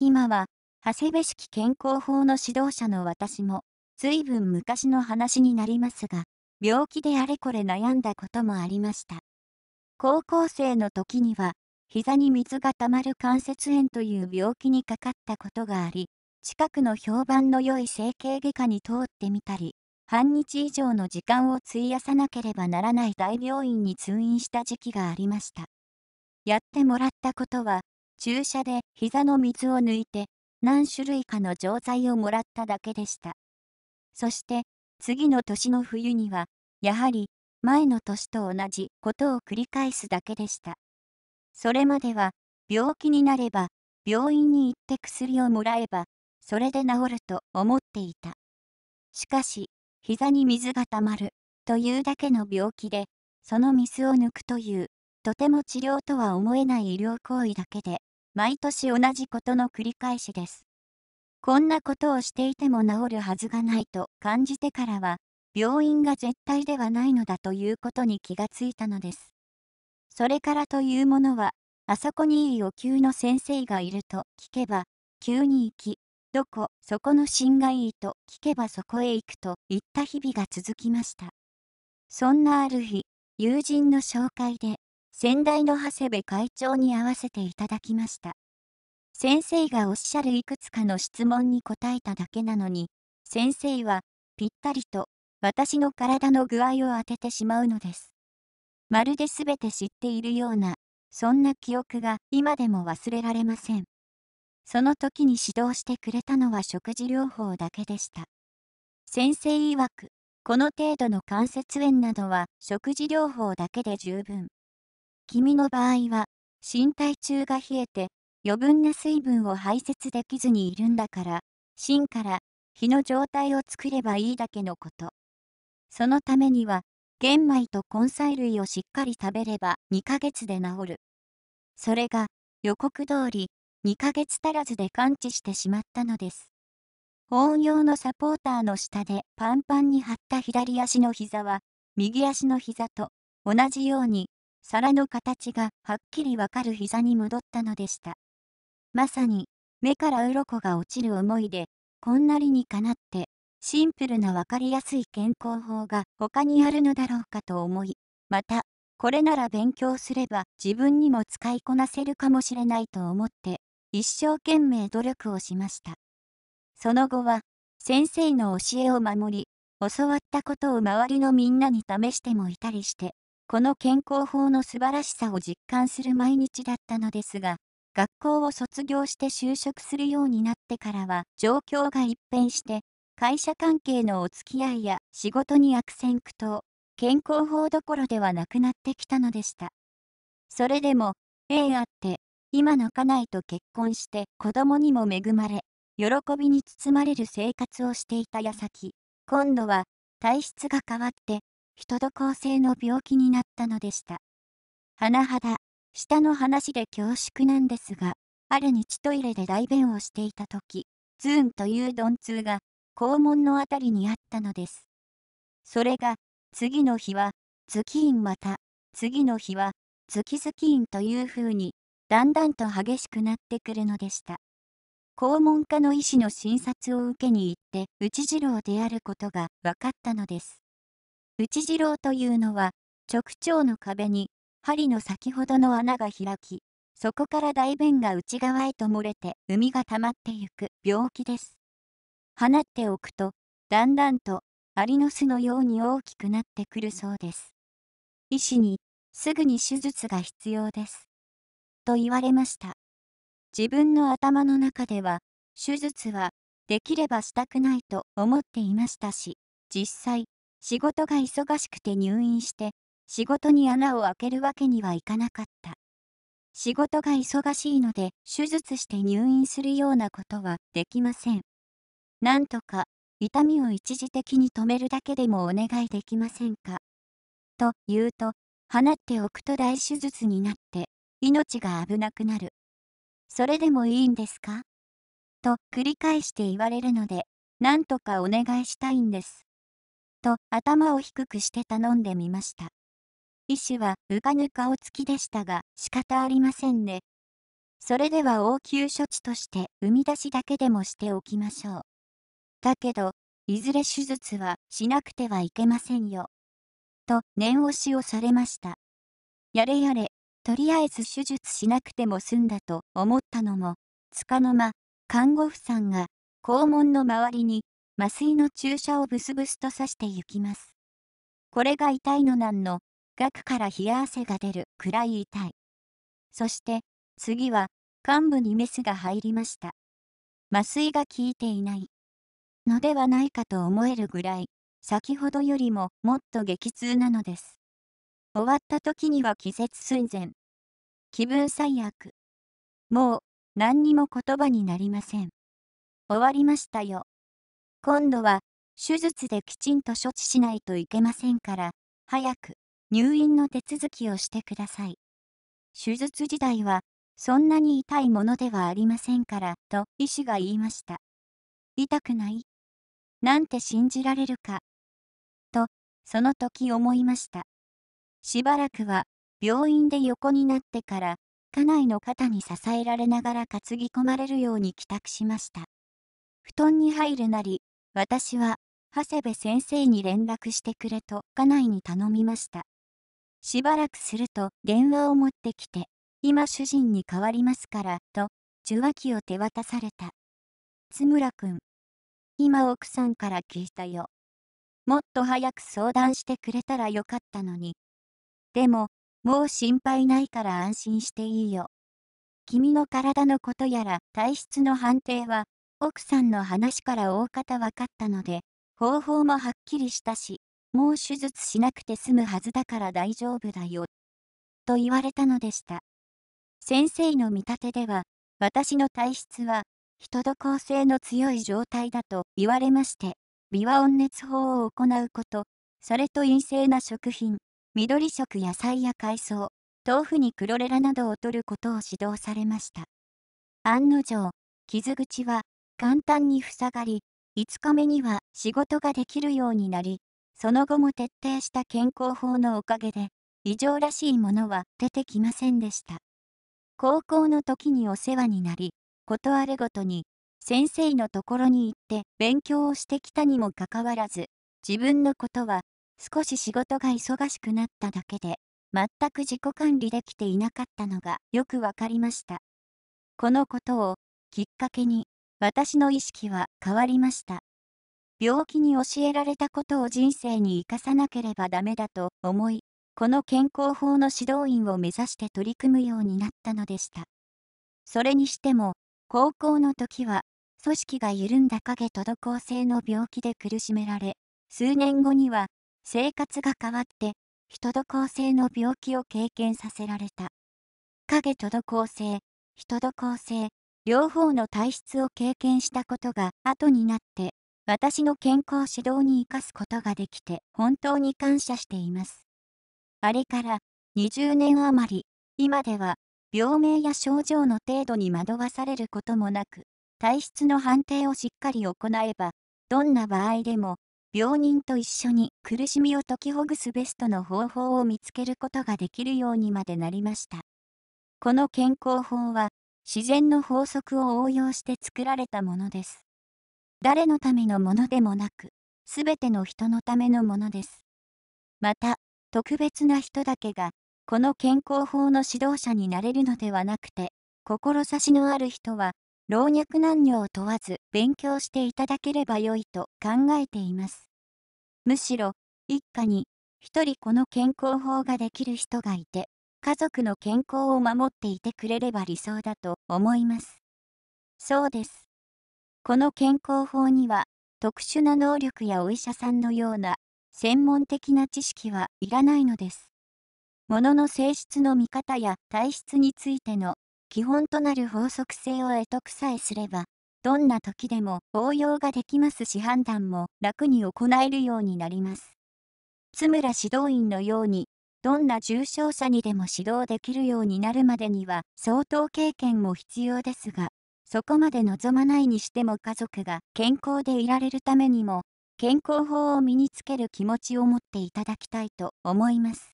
今は、長谷部式健康法の指導者の私も、随分昔の話になりますが、病気であれこれ悩んだこともありました。高校生の時には、膝に水がたまる関節炎という病気にかかったことがあり、近くの評判の良い整形外科に通ってみたり、半日以上の時間を費やさなければならない大病院に通院した時期がありました。やってもらったことは、注射で膝の水を抜いて、何種類かの錠剤をもらっただけでした。そして、次の年の冬には、やはり、前の年と同じことを繰り返すだけでした。それまでは、病気になれば、病院に行って薬をもらえば、それで治ると思っていた。しかし、膝に水がたまる、というだけの病気で、その水を抜くという、とても治療とは思えない医療行為だけで、毎年同じことの繰り返しです。こんなことをしていても治るはずがないと感じてからは、病院が絶対ではないのだということに気がついたのです。それからというものは、あそこにいいお灸の先生がいると聞けば、急に行き、どこ、そこの芯がいいと聞けばそこへ行くといった日々が続きました。そんなある日、友人の紹介で先代の長谷部会長に会わせていただきました。先生がおっしゃるいくつかの質問に答えただけなのに、先生はぴったりと私の体の具合を当ててしまうのです。まるで全て知っているような、そんな記憶が今でも忘れられません。その時に指導してくれたのは食事療法だけでした。先生曰く、この程度の関節炎などは食事療法だけで十分。君の場合は、身体中が冷えて、余分な水分を排泄できずにいるんだから、芯から火の状態を作ればいいだけのこと。そのためには、玄米と根菜類をしっかり食べれば2ヶ月で治る。それが予告通り2ヶ月足らずで完治してしまったのです。保温用のサポーターの下でパンパンに張った左足の膝は、右足の膝と同じように皿の形がはっきりわかる膝に戻ったのでした。まさに、目から鱗が落ちる思いで、こんなりにかなって、シンプルなわかりやすい健康法が他にあるのだろうかと思い、また、これなら勉強すれば自分にも使いこなせるかもしれないと思って、一生懸命努力をしました。その後は、先生の教えを守り、教わったことを周りのみんなに試してもいたりして、この健康法の素晴らしさを実感する毎日だったのですが、学校を卒業して就職するようになってからは状況が一変して、会社関係のお付き合いや仕事に悪戦苦闘、健康法どころではなくなってきたのでした。それでも、縁あって、今の家内と結婚して子供にも恵まれ、喜びに包まれる生活をしていた矢先、今度は体質が変わって人と構成の病気になったのでした。甚だ、下の話で恐縮なんですが、ある日トイレで大便をしていた時、ズーンという鈍痛が肛門のあたりにあったのです。それが、次の日は、月院また、次の日は、月々院というふうに、だんだんと激しくなってくるのでした。肛門科の医師の診察を受けに行って、内次郎であることが分かったのです。内次郎というのは、直腸の壁に、針の先ほどの穴が開き、そこから大便が内側へと漏れて、膿が溜まってゆく病気です。放っておくと、だんだんと、アリの巣のように大きくなってくるそうです。医師に、すぐに手術が必要です。と言われました。自分の頭の中では、手術は、できればしたくないと思っていましたし、実際、仕事が忙しくて入院して、仕事に穴を開けるわけにはいかなかった。仕事が忙しいので、手術して入院するようなことはできません。なんとか、痛みを一時的に止めるだけでもお願いできませんか。と言うと、放っておくと大手術になって、命が危なくなる。それでもいいんですかと繰り返して言われるので、なんとかお願いしたいんです。と頭を低くして頼んでみました。医師はうかぬ顔つきでしたが仕方ありませんね。それでは応急処置として生み出しだけでもしておきましょう。だけど、いずれ手術はしなくてはいけませんよ。と念押しをされました。やれやれ、とりあえず手術しなくても済んだと思ったのも、つかの間、看護婦さんが肛門の周りに麻酔の注射をブスブスと刺してゆきます。これが痛いのなんの、額から冷や汗が出るくらい痛い。そして、次は、患部にメスが入りました。麻酔が効いていない。のではないかと思えるぐらい、先ほどよりももっと激痛なのです。終わった時には気絶寸前。気分最悪。もう、何にも言葉になりません。終わりましたよ。今度は手術できちんと処置しないといけませんから、早く入院の手続きをしてください。手術時代はそんなに痛いものではありませんから、と医師が言いました。痛くないなんて信じられるか。と、その時思いました。しばらくは病院で横になってから、家内の肩に支えられながら担ぎ込まれるように帰宅しました。布団に入るなり、私は、長谷部先生に連絡してくれと家内に頼みました。しばらくすると電話を持ってきて、今主人に代わりますから、と、受話器を手渡された。津村くん。今奥さんから聞いたよ。もっと早く相談してくれたらよかったのに。でも、もう心配ないから安心していいよ。君の体のことやら体質の判定は奥さんの話から大方分かったので、方法もはっきりしたし、もう手術しなくて済むはずだから大丈夫だよ。と言われたのでした。先生の見立てでは、私の体質は、人と構成の強い状態だと言われまして、微和温熱法を行うこと、それと陰性な食品、緑色野菜や海藻、豆腐にクロレラなどを取ることを指導されました。案の定、傷口は簡単に塞がり、5日目には仕事ができるようになり、その後も徹底した健康法のおかげで、異常らしいものは出てきませんでした。高校の時にお世話になり、断れるごとに、先生のところに行って勉強をしてきたにもかかわらず、自分のことは少し仕事が忙しくなっただけで、全く自己管理できていなかったのがよくわかりました。このことをきっかけに私の意識は変わりました。病気に教えられたことを人生に生かさなければダメだと思い、この健康法の指導員を目指して取り組むようになったのでした。それにしても、高校の時は、組織が緩んだ影と毒性の病気で苦しめられ、数年後には、生活が変わって、人と毒性の病気を経験させられた。影と毒性、人と毒性、両方の体質を経験したことが後になって、私の健康指導に生かすことができて本当に感謝しています。あれから20年余り、今では病名や症状の程度に惑わされることもなく、体質の判定をしっかり行えば、どんな場合でも病人と一緒に苦しみを解きほぐすベストの方法を見つけることができるようにまでなりました。この健康法は自然の法則を応用して作られたものです。誰のためのものでもなく、すべての人のためのものです。また、特別な人だけが、この健康法の指導者になれるのではなくて、志のある人は、老若男女を問わず勉強していただければよいと考えています。むしろ、一家に一人この健康法ができる人がいて、家族の健康を守っていてくれれば理想だと思います。そうです。この健康法には、特殊な能力やお医者さんのような専門的な知識はいらないのです。物の性質の見方や体質についての基本となる法則性を得得さえすれば、どんな時でも応用ができますし判断も楽に行えるようになります。津村指導員のようにどんな重症者にでも指導できるようになるまでには相当経験も必要ですが、そこまで望まないにしても家族が健康でいられるためにも、健康法を身につける気持ちを持っていただきたいと思います。